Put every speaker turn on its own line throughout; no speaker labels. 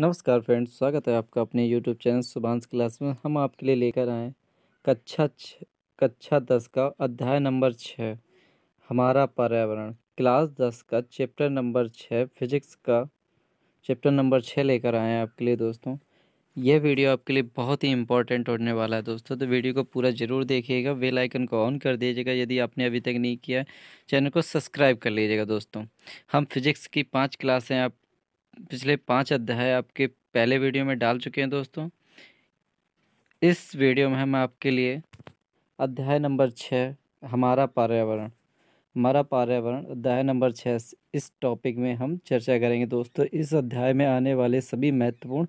नमस्कार फ्रेंड्स स्वागत है आपका अपने यूट्यूब चैनल सुभाष क्लास में हम आपके लिए लेकर आए कक्षा छ कक्षा दस का अध्याय नंबर छः हमारा पर्यावरण क्लास दस का चैप्टर नंबर छः फिजिक्स का चैप्टर नंबर छः लेकर आए हैं आपके लिए दोस्तों यह वीडियो आपके लिए बहुत ही इंपॉर्टेंट होने वाला है दोस्तों तो वीडियो को पूरा ज़रूर देखिएगा वे आइकन को ऑन कर दीजिएगा यदि आपने अभी तक नहीं किया चैनल को सब्सक्राइब कर लीजिएगा दोस्तों हम फिजिक्स की पाँच क्लासें आप पिछले पाँच अध्याय आपके पहले वीडियो में डाल चुके हैं दोस्तों इस वीडियो में हम आपके लिए अध्याय नंबर छः हमारा पर्यावरण हमारा पर्यावरण अध्याय नंबर छः इस टॉपिक में हम चर्चा करेंगे दोस्तों इस अध्याय में आने वाले सभी महत्वपूर्ण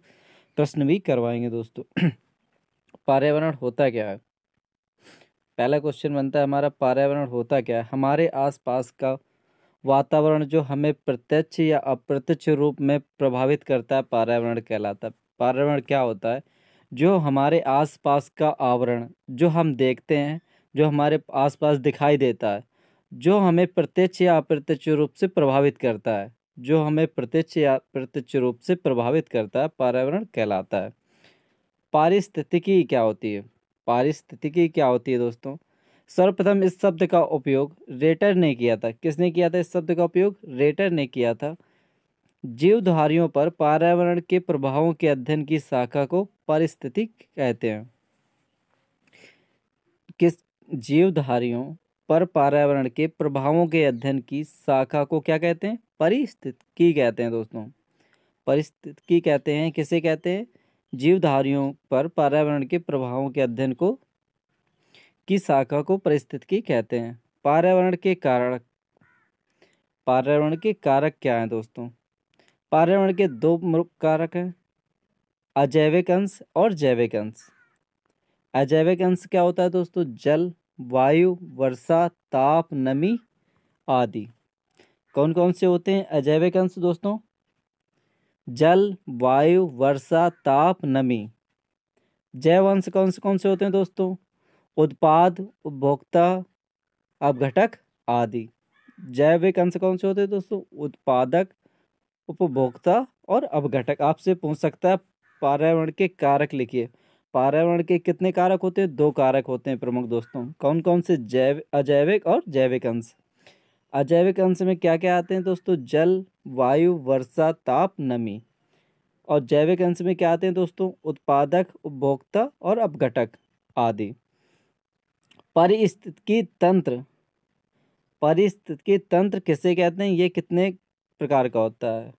प्रश्न भी करवाएंगे दोस्तों पर्यावरण होता क्या है पहला क्वेश्चन बनता है हमारा पर्यावरण होता क्या है हमारे आसपास का वातावरण जो हमें प्रत्यक्ष या अप्रत्यक्ष रूप में प्रभावित करता है पर्यावरण कहलाता है पर्यावरण क्या होता है जो हमारे आसपास का आवरण जो हम देखते हैं जो हमारे आसपास दिखाई देता है जो हमें प्रत्यक्ष या अप्रत्यक्ष रूप से प्रभावित करता है जो हमें प्रत्यक्ष या प्रत्यक्ष रूप से प्रभावित करता है पर्यावरण कहलाता है पारिस्थितिकी क्या होती है पारिस्थितिकी क्या होती है दोस्तों सर्वप्रथम इस शब्द का उपयोग रेटर ने किया था किसने किया था इस शब्द का उपयोग रेटर ने किया था जीवधारियों पर पर्यावरण के प्रभावों के अध्ययन की शाखा को पारिस्थितिक कहते हैं किस जीवधारियों पर पर्यावरण के प्रभावों के अध्ययन की शाखा को क्या कहते हैं परिस्थितिकी कहते हैं दोस्तों परिस्थितिकी कहते हैं किसे कहते हैं जीवधारियों पर पर्यावरण के प्रभावों के अध्ययन को की शाखा को परिस्थितिकी कहते हैं पर्यावरण के कारक पर्यावरण के कारक क्या हैं दोस्तों पर्यावरण के दो मुख्य कारक हैं अजैविक अंश और जैविक अंश अजैविक अंश क्या होता है दोस्तों जल वायु वर्षा ताप नमी आदि कौन कौन से होते हैं अजैविक अंश दोस्तों जल वायु वर्षा ताप नमी जैव अंश कौन से कौन से होते हैं दोस्तों उत्पाद उपभोक्ता अपघटक आदि जैविक अंश कौन से होते हैं दोस्तों उत्पादक उपभोक्ता और अपघटक आपसे पूछ सकता है पर्यावरण के कारक लिखिए पर्यावरण के कितने कारक होते हैं दो कारक होते हैं प्रमुख दोस्तों कौन कौन से जैव अजैविक और जैविक अंश अजैविक अंश में क्या क्या आते हैं दोस्तों जल वायु वर्षा ताप नमी और जैविक अंश में क्या आते हैं दोस्तों उत्पादक उपभोक्ता और अपघटक आदि परिस्थितिकी तंत्र परिस्थितिकी तंत्र किसे कहते हैं ये कितने प्रकार का होता है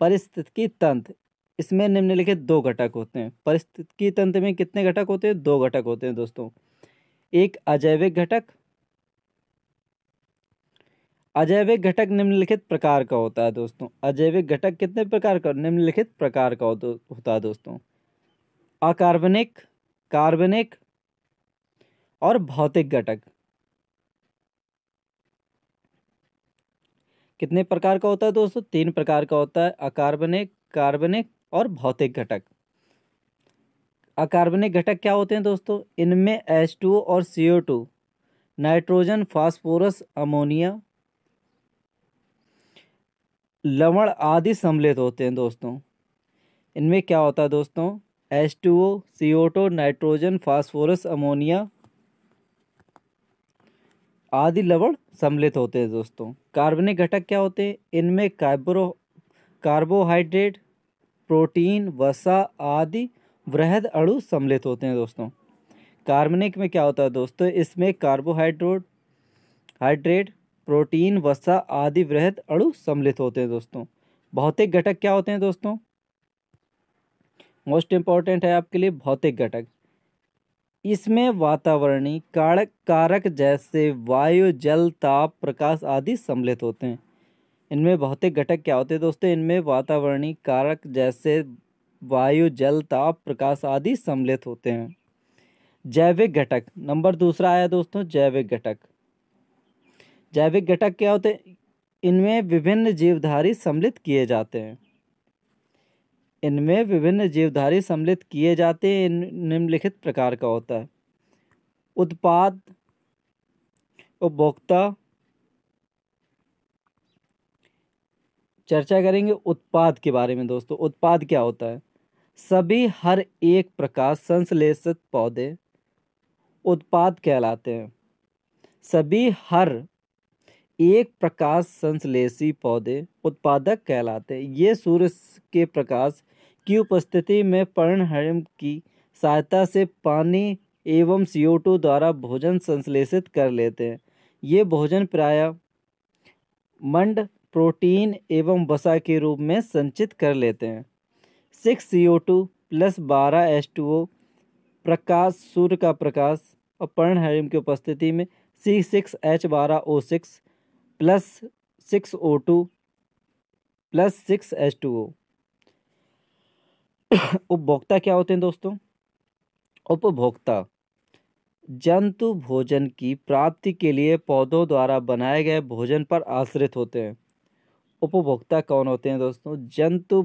परिस्थितिकी तंत्र इसमें निम्नलिखित दो घटक होते हैं परिस्थितिकी तंत्र में कितने घटक होते हैं दो घटक होते हैं दोस्तों एक अजैविक घटक अजैविक घटक निम्नलिखित प्रकार का होता है दोस्तों अजैविक घटक कितने प्रकार का निम्नलिखित प्रकार का होता है दोस्तों अकार्बनिक कार्बनिक और भौतिक घटक कितने प्रकार का होता है दोस्तों तीन प्रकार का होता है अकार्बनिक कार्बनिक और भौतिक घटक अकार्बनिक घटक क्या होते हैं दोस्तों इनमें एच टू और C O two nitrogen phosphorus ammonia लवण आदि सम्मिलित होते हैं दोस्तों इनमें क्या होता है दोस्तों H two O C O two nitrogen phosphorus ammonia आदि लवण सम्मिलित होते हैं दोस्तों कार्बनिक घटक क्या होते हैं इनमें कार्बो कार्बोहाइड्रेट प्रोटीन वसा आदि वृहद अणु सम्मिलित होते हैं दोस्तों कार्बनिक में क्या होता है दोस्तों इसमें कार्बोहाइड्रोट हाइड्रेट प्रोटीन वसा आदि वृहद अणु सम्मिलित होते हैं दोस्तों भौतिक घटक क्या होते हैं दोस्तों मोस्ट इम्पॉर्टेंट है आपके लिए भौतिक घटक इसमें वातावरणीय कारक कारक जैसे वायु जल ताप प्रकाश आदि सम्मिलित होते हैं इनमें भौतिक घटक क्या होते हैं दोस्तों इनमें वातावरणीय कारक जैसे वायु जल ताप प्रकाश आदि सम्मिलित होते हैं जैविक घटक नंबर दूसरा आया दोस्तों जैविक घटक जैविक घटक क्या होते हैं इनमें विभिन्न जीवधारी सम्मिलित किए जाते हैं इनमें विभिन्न जीवधारी सम्मिलित किए जाते हैं निम्नलिखित प्रकार का होता है उत्पाद उपभोक्ता चर्चा करेंगे उत्पाद के बारे में दोस्तों उत्पाद क्या होता है सभी हर एक प्रकार संश्लेषित पौधे उत्पाद कहलाते हैं सभी हर एक प्रकाश संश्लेषी पौधे उत्पादक कहलाते हैं ये सूर्य के प्रकाश की उपस्थिति में पर्णहरिम की सहायता से पानी एवं टू द्वारा भोजन संश्लेषित कर लेते हैं ये भोजन प्राय मंड प्रोटीन एवं वसा के रूप में संचित कर लेते हैं six C O two plus बारह एच टू ओ प्रकाश सूर्य का प्रकाश और पर्णहरिम की उपस्थिति में सी सिक्स एच बारह O six plus six O two plus six H two O उपभोक्ता क्या होते हैं दोस्तों उपभोक्ता जंतु भोजन की प्राप्ति के लिए पौधों द्वारा बनाए गए भोजन पर आश्रित होते हैं उपभोक्ता कौन होते हैं दोस्तों जंतु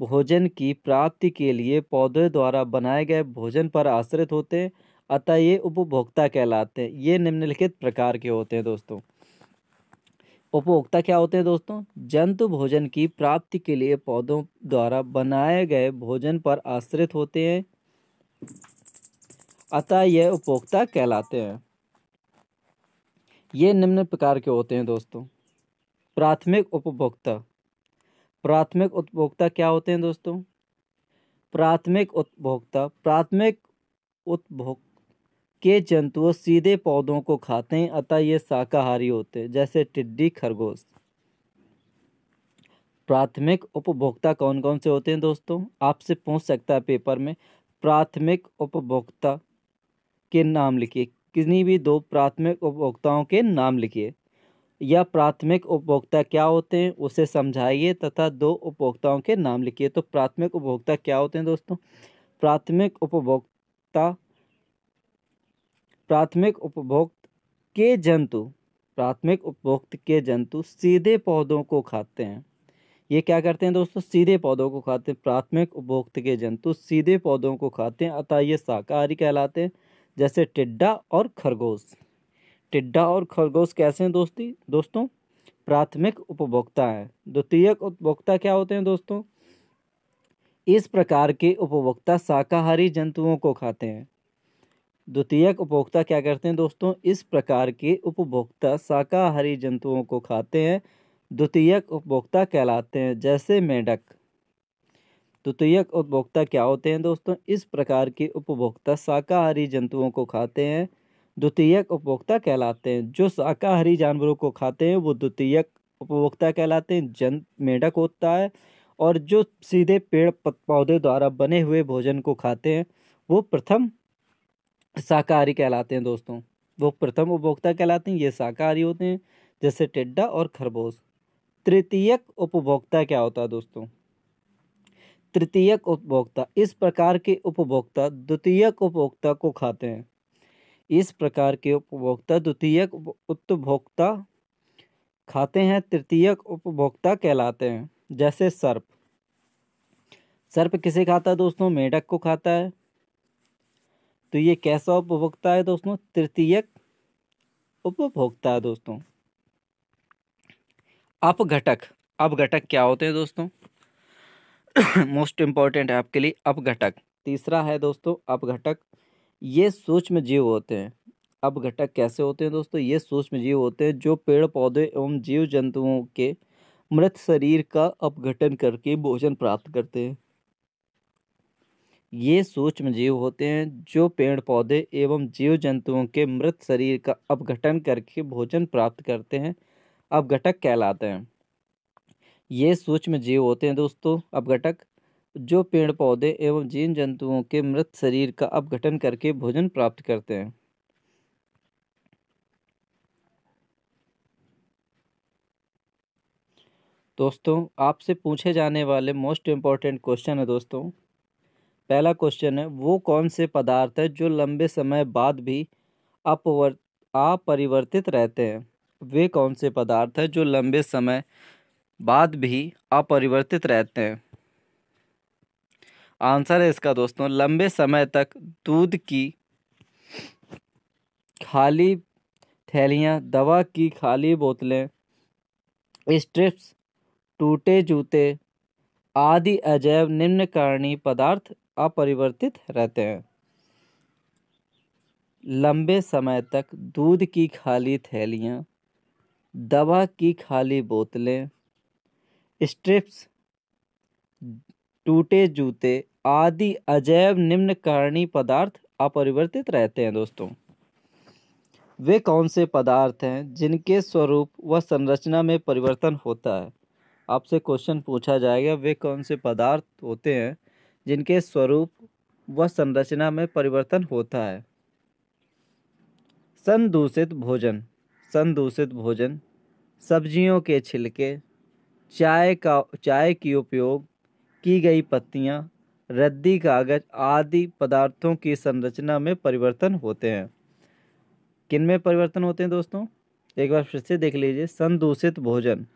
भोजन की प्राप्ति के लिए पौधे द्वारा बनाए गए भोजन पर आश्रित होते हैं अतः ये उपभोक्ता कहलाते हैं ये निम्नलिखित प्रकार के होते हैं दोस्तों उपभोक्ता क्या होते हैं दोस्तों जंतु भोजन की प्राप्ति के लिए पौधों द्वारा बनाए गए भोजन पर आश्रित होते हैं अतः यह उपभोक्ता कहलाते हैं ये निम्न प्रकार के होते हैं दोस्तों प्राथमिक उपभोक्ता प्राथमिक उपभोक्ता क्या होते हैं दोस्तों प्राथमिक उपभोक्ता प्राथमिक उपभोक्ता के जंतु सीधे पौधों को खाते हैं अतः ये शाकाहारी होते हैं जैसे टिड्डी खरगोश प्राथमिक उपभोक्ता कौन कौन से होते हैं दोस्तों आपसे पूछ सकता है पेपर में प्राथमिक उपभोक्ता के नाम लिखिए किसी भी दो प्राथमिक उपभोक्ताओं के नाम लिखिए या प्राथमिक उपभोक्ता क्या होते हैं उसे समझाइए तथा दो उपभोक्ताओं के नाम लिखिए तो प्राथमिक उपभोक्ता क्या होते हैं दोस्तों प्राथमिक उपभोक्ता प्राथमिक उपभोक्त के जंतु प्राथमिक उपभोक्त के जंतु सीधे पौधों को खाते हैं ये क्या करते हैं दोस्तों सीधे पौधों को खाते हैं प्राथमिक उपभोक्त के जंतु सीधे पौधों को खाते हैं अतः ये शाकाहारी कहलाते हैं जैसे टिड्डा और खरगोश टिड्डा और खरगोश कैसे हैं दोस्ती दोस्तों प्राथमिक उपभोक्ता हैं द्वितीयक उपभोक्ता क्या होते हैं दोस्तों इस प्रकार के उपभोक्ता शाकाहारी जंतुओं को खाते हैं द्वितीयक उपभोक्ता क्या करते हैं दोस्तों इस प्रकार के उपभोक्ता शाकाहारी जंतुओं को खाते हैं द्वितीयक उपभोक्ता कहलाते हैं जैसे मेढक द्वितीयक उपभोक्ता क्या होते हैं दोस्तों इस प्रकार के उपभोक्ता शाकाहारी जंतुओं को खाते हैं द्वितीयक उपभोक्ता कहलाते हैं जो शाकाहारी जानवरों को खाते हैं वो द्वितीयक उपभोक्ता कहलाते हैं जन मेढक होता है और जो सीधे पेड़ पौधे द्वारा बने हुए भोजन को खाते हैं वो प्रथम शाकाहारी कहलाते हैं दोस्तों वो प्रथम उपभोक्ता कहलाते हैं ये शाकाहारी होते हैं जैसे टिड्डा और खरगोश तृतीयक उपभोक्ता क्या होता है दोस्तों तृतीयक उपभोक्ता इस प्रकार के उपभोक्ता द्वितीयक उपभोक्ता को खाते हैं इस प्रकार के उपभोक्ता द्वितीयक उपभोक्ता खाते हैं तृतीयक उपभोक्ता कहलाते हैं जैसे सर्प सर्प किसे खाता है दोस्तों मेढक को खाता है तो ये कैसा उपभोक्ता है दोस्तों तृतीयक उपभोक्ता है दोस्तों अपघटक अपघटक क्या होते हैं दोस्तों मोस्ट इम्पॉर्टेंट है आपके लिए अपघटक तीसरा है दोस्तों अपघटक ये सूक्ष्म जीव होते हैं अपघटक कैसे होते हैं दोस्तों ये सूक्ष्म जीव होते हैं जो पेड़ पौधे एवं जीव जंतुओं के मृत शरीर का अपघटन करके भोजन प्राप्त करते हैं ये सूक्ष्म जीव होते हैं जो पेड़ पौधे एवं जीव जंतुओं के मृत शरीर का अपघटन करके भोजन प्राप्त करते हैं अपघटक कहलाते हैं ये सूक्ष्म जीव होते हैं दोस्तों अपघटक जो पेड़ पौधे एवं जीव जंतुओं के मृत शरीर का अपघटन करके भोजन प्राप्त करते हैं दोस्तों आपसे पूछे जाने वाले मोस्ट इम्पॉर्टेंट क्वेश्चन है दोस्तों पहला क्वेश्चन है वो कौन से पदार्थ है जो लंबे समय बाद भी अपवर अपरिवर्तित रहते हैं वे कौन से पदार्थ है जो लंबे समय बाद भी अपरिवर्तित रहते हैं आंसर है इसका दोस्तों लंबे समय तक दूध की खाली थैलियाँ दवा की खाली बोतलें स्ट्रिप्स टूटे जूते आदि अजैव निम्नकरणीय पदार्थ अपरिवर्तित रहते हैं लंबे समय तक दूध की खाली थैलियाँ दवा की खाली बोतलें स्ट्रिप्स टूटे जूते आदि अजैव निम्न कारणी पदार्थ अपरिवर्तित रहते हैं दोस्तों वे कौन से पदार्थ हैं जिनके स्वरूप व संरचना में परिवर्तन होता है आपसे क्वेश्चन पूछा जाएगा वे कौन से पदार्थ होते हैं जिनके स्वरूप व संरचना में परिवर्तन होता है संदूषित भोजन संदूषित भोजन सब्जियों के छिलके चाय का चाय की उपयोग की गई पत्तियां, रद्दी कागज आदि पदार्थों की संरचना में परिवर्तन होते हैं किन में परिवर्तन होते हैं दोस्तों एक बार फिर से देख लीजिए संदूषित भोजन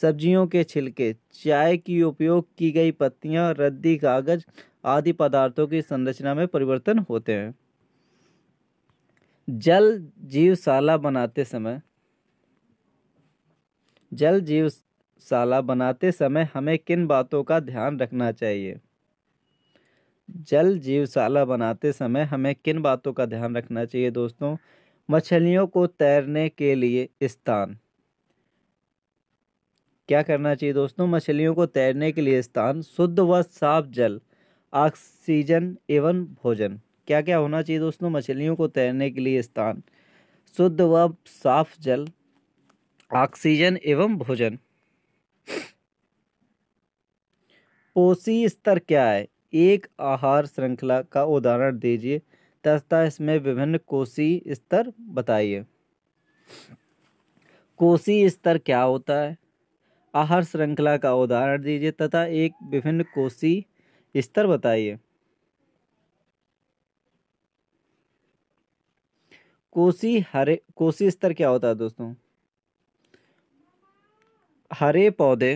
सब्जियों के छिलके चाय की उपयोग की गई पत्तियां, रद्दी कागज आदि पदार्थों की संरचना में परिवर्तन होते हैं जल जीवशाला बनाते समय जल जीवशाला बनाते समय हमें किन बातों का ध्यान रखना चाहिए जल जीवशाला बनाते समय हमें किन बातों का ध्यान रखना चाहिए दोस्तों मछलियों को तैरने के लिए स्थान क्या करना चाहिए दोस्तों मछलियों को तैरने के लिए स्थान शुद्ध व साफ जल ऑक्सीजन एवं भोजन क्या क्या होना चाहिए दोस्तों मछलियों को तैरने के लिए स्थान शुद्ध व साफ जल ऑक्सीजन एवं भोजन पोषी स्तर क्या है एक आहार श्रृंखला का उदाहरण दीजिए तथा इसमें विभिन्न कोसी स्तर बताइए कोसी स्तर क्या होता है आहार श्रृंखला का उदाहरण दीजिए तथा एक विभिन्न कोशी स्तर बताइए कोसी हरे कोसी स्तर क्या होता है दोस्तों हरे पौधे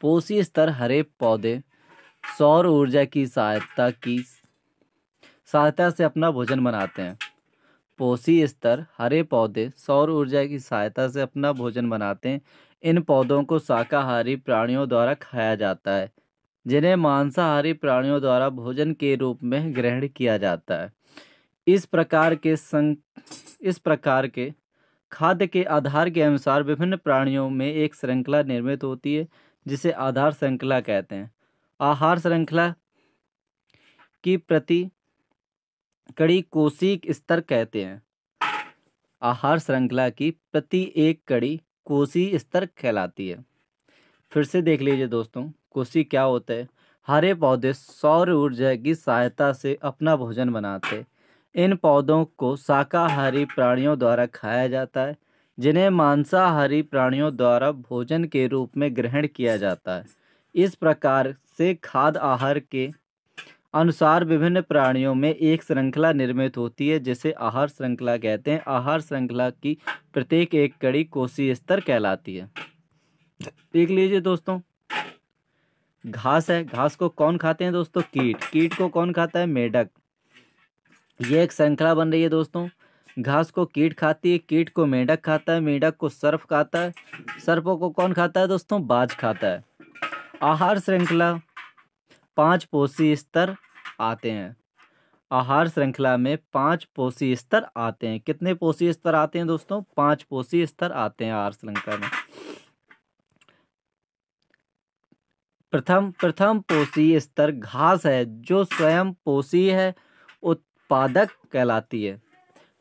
कोसी स्तर हरे पौधे सौर ऊर्जा की सहायता की सहायता से अपना भोजन बनाते हैं पोषी स्तर हरे पौधे सौर ऊर्जा की सहायता से अपना भोजन बनाते हैं इन पौधों को शाकाहारी प्राणियों द्वारा खाया जाता है जिन्हें मांसाहारी प्राणियों द्वारा भोजन के रूप में ग्रहण किया जाता है इस प्रकार के सं इस प्रकार के खाद्य के आधार के अनुसार विभिन्न प्राणियों में एक श्रृंखला निर्मित होती है जिसे आधार श्रृंखला कहते हैं आहार श्रृंखला की प्रति कड़ी कोशिक स्तर कहते हैं आहार श्रृंखला की प्रति एक कड़ी कोसी स्तर कहलाती है फिर से देख लीजिए दोस्तों कोसी क्या होता है हरे पौधे सौर ऊर्जा की सहायता से अपना भोजन बनाते इन पौधों को शाकाहारी प्राणियों द्वारा खाया जाता है जिन्हें मांसाहारी प्राणियों द्वारा भोजन के रूप में ग्रहण किया जाता है इस प्रकार से खाद आहार के अनुसार विभिन्न प्राणियों में एक श्रृंखला निर्मित होती है जिसे आहार श्रृंखला कहते हैं आहार श्रृंखला की प्रत्येक एक कड़ी कोसी स्तर कहलाती है देख लीजिए दोस्तों घास है घास को कौन खाते हैं दोस्तों कीट कीट को कौन खाता है मेढक ये एक श्रृंखला बन रही है दोस्तों घास को कीट खाती है कीट को मेढक खाता है मेढक को सर्फ खाता है सर्फों को कौन खाता है दोस्तों बाज खाता है आहार श्रृंखला पांच पोषी स्तर आते हैं आहार श्रृंखला में पांच पोषी स्तर आते हैं कितने पोषी स्तर आते हैं दोस्तों पांच पोषी स्तर आते हैं आहार श्रृंखला में प्रथम प्रथम पोषी स्तर घास है जो स्वयं पोषी है उत्पादक कहलाती है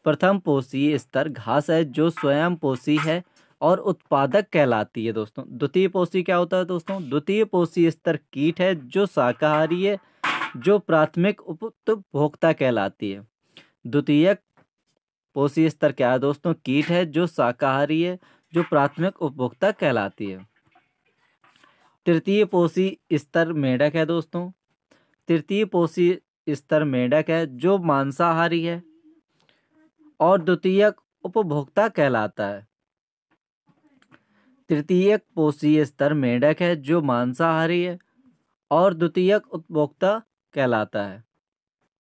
प्रथम पोषी स्तर घास है जो स्वयं पोषी है और उत्पादक कहलाती है दोस्तों द्वितीय पोषी क्या होता है दोस्तों द्वितीय पोषी स्तर कीट है जो शाकाहारी है जो प्राथमिक उपभोक्ता कहलाती है द्वितीयक पोषी स्तर क्या है दोस्तों कीट है जो शाकाहारी है जो प्राथमिक उपभोक्ता कहलाती है तृतीय पोषी स्तर मेढक है दोस्तों तृतीय पोषी स्तर मेढक है जो मांसाहारी है और द्वितीय उपभोक्ता कहलाता है तृतीयक पोषी स्तर मेढक है जो मांसाहारी है और द्वितीयक उपभोक्ता कहलाता है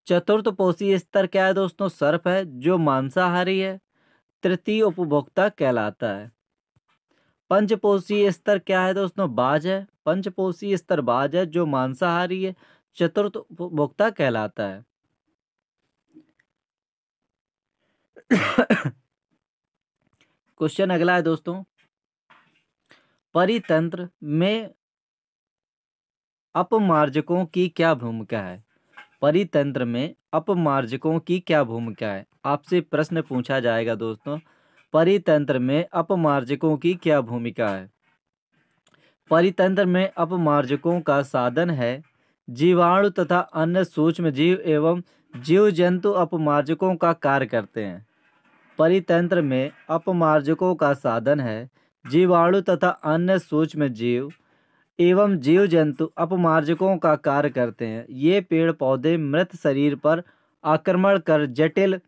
चतुर्थ पोषी स्तर क्या है दोस्तों सर्प है जो मांसाहारी है तृतीय उपभोक्ता कहलाता है पंचपोषी स्तर क्या है दोस्तों बाज है पंचपोषी स्तर बाज है जो मांसाहारी है चतुर्थ उपभोक्ता कहलाता है क्वेश्चन अगला है दोस्तों परितंत्र में अपमार्जकों की क्या भूमिका है परितंत्र में अपमार्जकों की क्या भूमिका है आपसे प्रश्न पूछा जाएगा दोस्तों परितंत्र में अपमार्जकों की क्या भूमिका है परितंत्र में अपमार्जकों का साधन है जीवाणु तथा अन्य सूक्ष्म जीव एवं जीव जंतु अपमार्जकों का कार्य करते हैं परितंत्र में अपमार्जकों का साधन है जीवाणु तथा अन्य सूक्ष्म जीव एवं जीव जंतु अपमार्जकों का कार्य करते हैं ये पेड़ पौधे मृत शरीर पर आक्रमण कर जटिल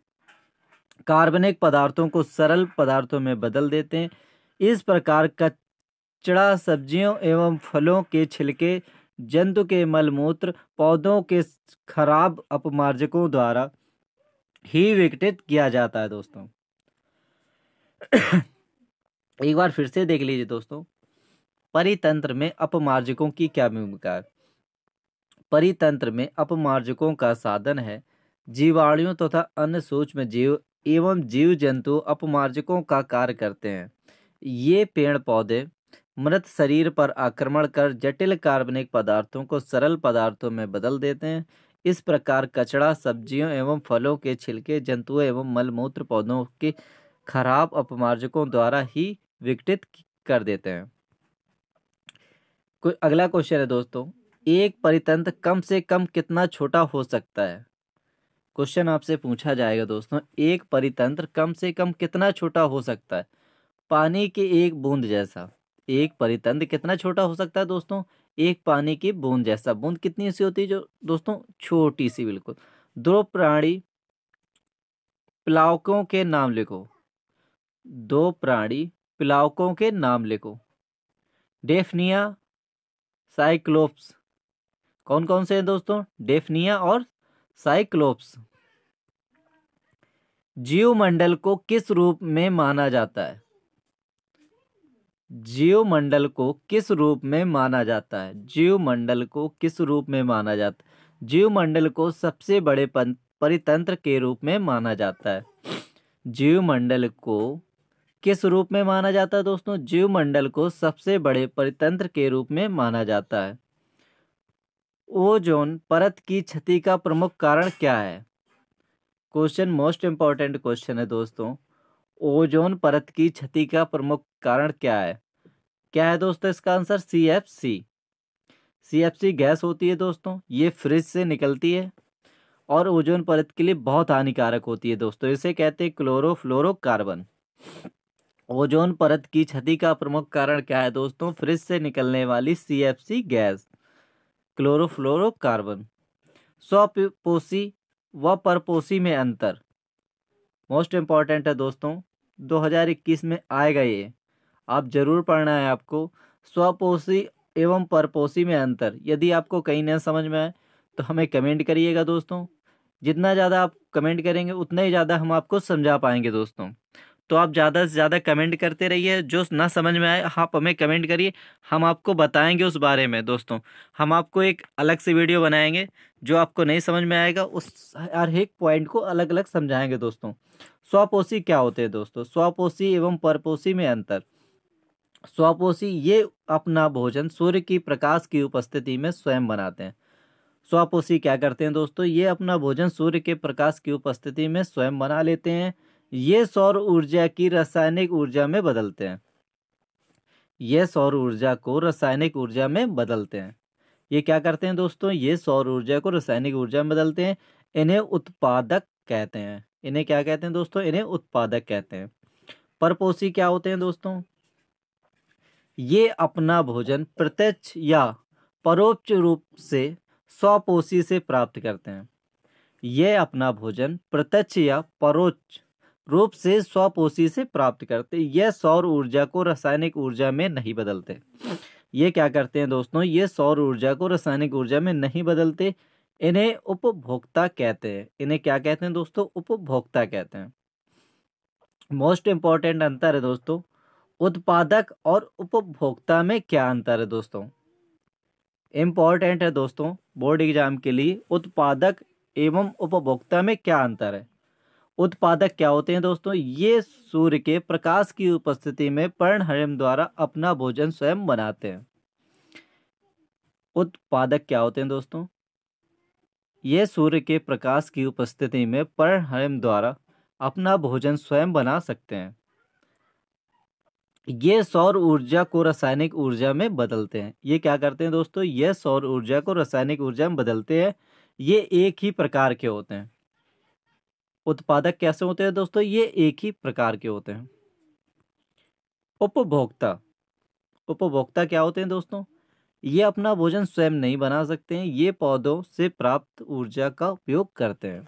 कार्बनिक पदार्थों को सरल पदार्थों में बदल देते हैं इस प्रकार कचड़ा सब्जियों एवं फलों के छिलके जंतु के मलमूत्र पौधों के खराब अपमार्जकों द्वारा ही विकटित किया जाता है दोस्तों एक बार फिर से देख लीजिए दोस्तों परितंत्र में अपमार्जकों की क्या भूमिका है परितंत्र में अपमार्जकों का साधन है जीवाणियों तथा तो अन्य सूक्ष्म जीव एवं जीव जंतु अपमार्जकों का कार्य करते हैं ये पेड़ पौधे मृत शरीर पर आक्रमण कर जटिल कार्बनिक पदार्थों को सरल पदार्थों में बदल देते हैं इस प्रकार कचड़ा सब्जियों एवं फलों के छिलके जंतुओं एवं मलमूत्र पौधों के खराब अपमार्जकों द्वारा ही विकटित कर देते हैं अगला क्वेश्चन है दोस्तों एक परितंत्र कम से कम कितना छोटा हो सकता है क्वेश्चन आपसे पूछा जाएगा दोस्तों एक परितंत्र कम से कम कितना छोटा हो सकता है पानी के एक बूंद जैसा एक परितंत्र कितना छोटा हो सकता है दोस्तों एक पानी की बूंद जैसा बूंद कितनी सी होती है जो दोस्तों छोटी सी बिल्कुल दो प्राणी प्लावकों के नाम लिखो दो प्राणी प्लावकों के नाम लिखो डेफनिया साइक्लोप्स कौन कौन से हैं दोस्तों डेफनिया और साइक्लोप्स जीवमंडल को किस रूप में माना जाता है जीवमंडल को किस रूप में माना जाता है जीवमंडल को किस रूप में माना जाता है जीवमंडल को सबसे बड़े परितंत्र के रूप में माना जाता है जीवमंडल को किस रूप में माना जाता है दोस्तों जीव मंडल को सबसे बड़े परितंत्र के रूप में माना जाता है ओजोन परत की क्षति का प्रमुख कारण क्या है क्वेश्चन मोस्ट इंपॉर्टेंट क्वेश्चन है दोस्तों ओजोन परत की क्षति का प्रमुख कारण क्या है क्या है दोस्तों इसका answer C F C C F C gas होती है दोस्तों ये फ्रिज से निकलती है और ओजोन परत के लिए बहुत हानिकारक होती है दोस्तों इसे कहते हैं क्लोरोफ्लोरोकार्बन ओजोन परत की क्षति का प्रमुख कारण क्या है दोस्तों फ्रिज से निकलने वाली सी गैस क्लोरोफ्लोरोकार्बन स्वपोषी व परपोषी में अंतर मोस्ट इम्पॉर्टेंट है दोस्तों 2021 में आएगा ये आप ज़रूर पढ़ना है आपको स्वपोषी एवं परपोषी में अंतर यदि आपको कहीं नहीं समझ में आए तो हमें कमेंट करिएगा दोस्तों जितना ज़्यादा आप कमेंट करेंगे उतना ही ज़्यादा हम आपको समझा पाएंगे दोस्तों तो आप ज़्यादा से ज़्यादा कमेंट करते रहिए जो ना समझ में आए आप हमें कमेंट करिए हम आपको बताएंगे उस बारे में दोस्तों हम आपको एक अलग से वीडियो बनाएंगे जो आपको नहीं समझ में आएगा उस हर एक पॉइंट को अलग अलग समझाएंगे दोस्तों स्वापोषी क्या होते हैं दोस्तों स्वापोषी एवं परपोषी में अंतर स्वापोषी ये अपना भोजन सूर्य की प्रकाश की उपस्थिति में स्वयं बनाते हैं स्वापोषी क्या करते हैं दोस्तों ये अपना भोजन सूर्य के प्रकाश की उपस्थिति में स्वयं बना लेते हैं ये सौर ऊर्जा की रासायनिक ऊर्जा में बदलते हैं ये सौर ऊर्जा को रासायनिक ऊर्जा में बदलते हैं ये क्या करते हैं दोस्तों ये सौर ऊर्जा को रासायनिक ऊर्जा में बदलते हैं इन्हें उत्पादक कहते हैं इन्हें क्या कहते हैं दोस्तों इन्हें उत्पादक कहते हैं परपोषी क्या होते हैं दोस्तों ये अपना भोजन प्रत्यक्ष या परोक्ष रूप से स्वपोषी से प्राप्त करते हैं ये अपना भोजन प्रत्यक्ष या परोक्ष रूप से स्वपोषी से प्राप्त करते यह सौर ऊर्जा को रासायनिक ऊर्जा में नहीं बदलते ये क्या करते हैं दोस्तों ये सौर ऊर्जा को रासायनिक ऊर्जा में नहीं बदलते इन्हें उपभोक्ता कहते हैं इन्हें क्या कहते हैं दोस्तों उपभोक्ता कहते हैं मोस्ट इम्पॉर्टेंट अंतर है दोस्तों उत्पादक और उपभोक्ता में क्या अंतर है दोस्तों इम्पॉर्टेंट है दोस्तों बोर्ड एग्जाम के लिए उत्पादक एवं उपभोक्ता में क्या अंतर है उत्पादक क्या होते हैं दोस्तों ये सूर्य के प्रकाश की उपस्थिति में पर्ण हरिम द्वारा अपना भोजन स्वयं बनाते हैं उत्पादक क्या होते हैं दोस्तों ये सूर्य के प्रकाश की उपस्थिति में पर्णहरिम द्वारा अपना भोजन स्वयं बना सकते हैं ये सौर ऊर्जा को रासायनिक ऊर्जा में बदलते हैं ये क्या करते हैं दोस्तों ये सौर ऊर्जा को रासायनिक ऊर्जा में बदलते हैं ये एक ही प्रकार के होते हैं उत्पादक कैसे होते हैं दोस्तों ये एक ही प्रकार के होते हैं उपभोक्ता उपभोक्ता क्या होते हैं दोस्तों ये अपना भोजन स्वयं नहीं बना सकते हैं ये पौधों से प्राप्त ऊर्जा का उपयोग करते हैं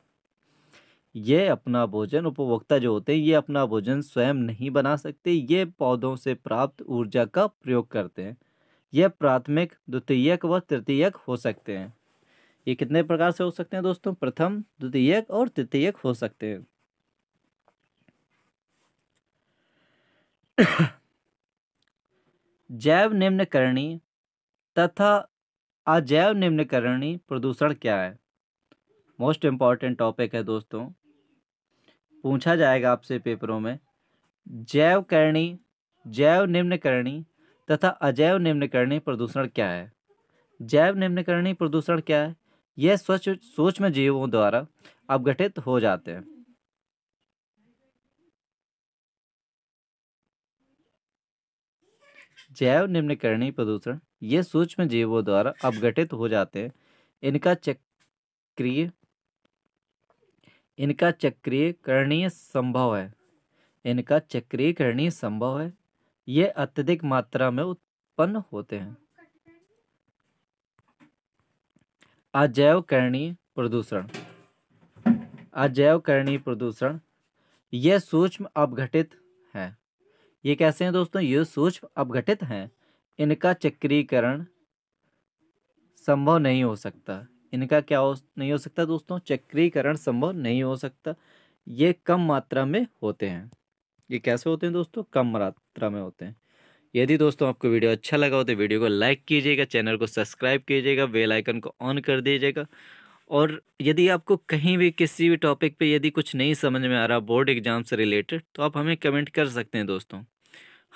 ये अपना भोजन उपभोक्ता जो होते हैं ये अपना भोजन स्वयं नहीं बना सकते ये पौधों से प्राप्त ऊर्जा का प्रयोग करते हैं यह प्राथमिक द्वितीयक व तृतीयक हो सकते हैं ये कितने प्रकार से हो सकते हैं दोस्तों प्रथम द्वितीय और तृतीय हो सकते हैं जैव निम्नकरणी तथा अजैव निम्नकरणी प्रदूषण क्या है मोस्ट इम्पॉर्टेंट टॉपिक है दोस्तों पूछा जाएगा आपसे पेपरों में जैव करणी जैव निम्नकरणी तथा अजैव निम्नकरणी प्रदूषण क्या है जैव निम्नकरणी प्रदूषण क्या है यह स्वच्छ सूक्ष्म जीवों द्वारा अपघटित हो जाते हैं जैव निम्नकरणीय प्रदूषण ये सूक्ष्म जीवों द्वारा अपघटित हो जाते हैं इनका चक्रिय इनका चक्रिय करणीय संभव है इनका चक्रिय करणीय संभव है ये अत्यधिक मात्रा में उत्पन्न होते हैं अजैवकरणीय प्रदूषण अजैवकरणीय प्रदूषण यह सूक्ष्म अपघटित है ये कैसे हैं दोस्तों ये सूक्ष्म अपघटित हैं इनका चक्रीकरण संभव नहीं हो सकता इनका क्या हो नहीं हो सकता दोस्तों चक्रीकरण संभव नहीं हो सकता ये कम मात्रा में होते हैं ये कैसे होते हैं दोस्तों कम मात्रा में होते हैं यदि दोस्तों आपको वीडियो अच्छा लगा हो तो वीडियो को लाइक कीजिएगा चैनल को सब्सक्राइब कीजिएगा बेल आइकन को ऑन कर दीजिएगा और यदि आपको कहीं भी किसी भी टॉपिक पे यदि कुछ नहीं समझ में आ रहा बोर्ड एग्ज़ाम से रिलेटेड तो आप हमें कमेंट कर सकते हैं दोस्तों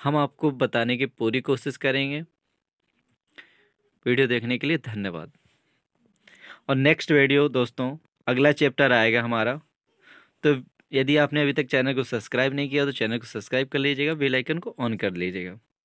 हम आपको बताने की पूरी कोशिश करेंगे वीडियो देखने के लिए धन्यवाद और नेक्स्ट वीडियो दोस्तों अगला चैप्टर आएगा हमारा तो यदि आपने अभी तक चैनल को सब्सक्राइब नहीं किया तो चैनल को सब्सक्राइब कर लीजिएगा बेल आइकन को ऑन कर लीजिएगा